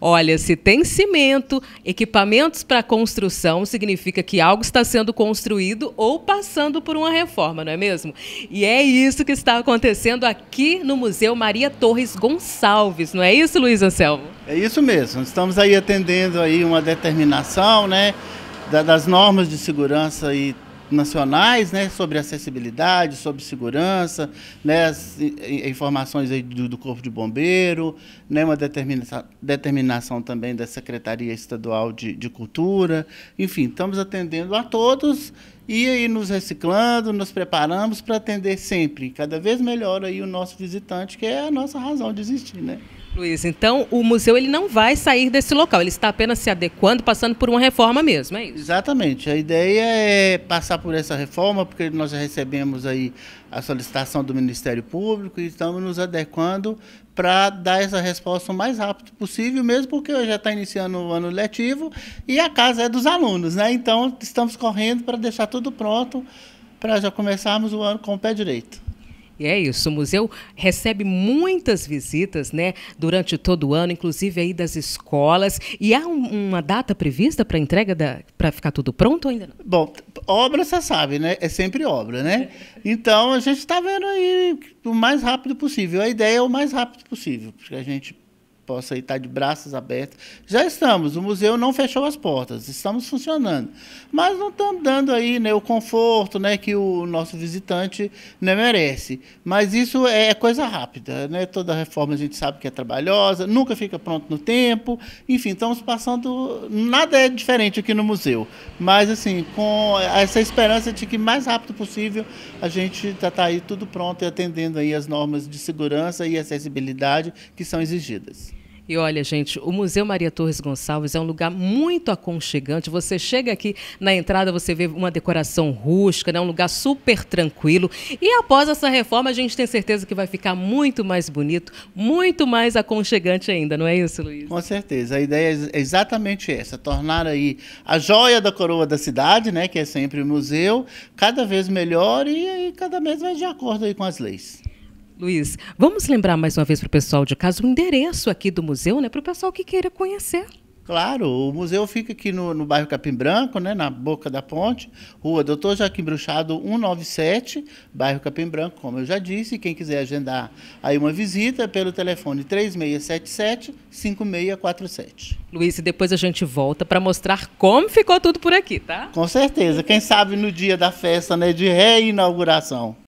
Olha, se tem cimento, equipamentos para construção, significa que algo está sendo construído ou passando por uma reforma, não é mesmo? E é isso que está acontecendo aqui no Museu Maria Torres Gonçalves, não é isso, Luiz Anselmo? É isso mesmo. Estamos aí atendendo aí uma determinação, né, das normas de segurança e nacionais, né, sobre acessibilidade, sobre segurança, né, as, informações do, do, Corpo de Bombeiro, né, uma determinação, determinação também da Secretaria Estadual de, de Cultura. Enfim, estamos atendendo a todos e aí nos reciclando, nos preparamos para atender sempre, cada vez melhor aí o nosso visitante, que é a nossa razão de existir, né? Luiz, então o museu ele não vai sair desse local, ele está apenas se adequando, passando por uma reforma mesmo, é isso? Exatamente. A ideia é passar por essa reforma, porque nós já recebemos aí a solicitação do Ministério Público e estamos nos adequando para dar essa resposta o mais rápido possível, mesmo porque já está iniciando o ano letivo e a casa é dos alunos, né? Então estamos correndo para deixar tudo pronto para já começarmos o ano com o pé direito. E é isso, o museu recebe muitas visitas, né, durante todo o ano, inclusive aí das escolas. E há um, uma data prevista para entrega da para ficar tudo pronto ainda não? Bom, obra você sabe, né? É sempre obra, né? Então a gente está vendo aí o mais rápido possível. A ideia é o mais rápido possível, porque a gente possa estar tá de braços abertos. Já estamos, o museu não fechou as portas, estamos funcionando. Mas não estamos dando aí né, o conforto né, que o nosso visitante né, merece. Mas isso é coisa rápida, né? toda reforma a gente sabe que é trabalhosa, nunca fica pronto no tempo. Enfim, estamos passando. Nada é diferente aqui no museu. Mas assim, com essa esperança de que mais rápido possível a gente está tá aí tudo pronto e atendendo aí as normas de segurança e acessibilidade que são exigidas. E olha, gente, o Museu Maria Torres Gonçalves é um lugar muito aconchegante. Você chega aqui na entrada, você vê uma decoração rústica, né? um lugar super tranquilo. E após essa reforma, a gente tem certeza que vai ficar muito mais bonito, muito mais aconchegante ainda, não é isso, Luiz? Com certeza. A ideia é, é exatamente essa: tornar aí a joia da coroa da cidade, né? que é sempre o museu, cada vez melhor e, e cada vez mais de acordo aí com as leis. Luiz, vamos lembrar mais uma vez para o pessoal de casa o endereço aqui do museu, né? Para o pessoal que queira conhecer. Claro, o museu fica aqui no, no, bairro Capim Branco, né, na boca da ponte, rua Doutor Joaquim Bruxado 197, bairro Capim Branco, como eu já disse. Quem quiser agendar aí uma visita é pelo telefone 3677-5647. Luiz, e depois a gente volta para mostrar como ficou tudo por aqui, tá? Com certeza. Quem sabe no dia da festa né, de reinauguração.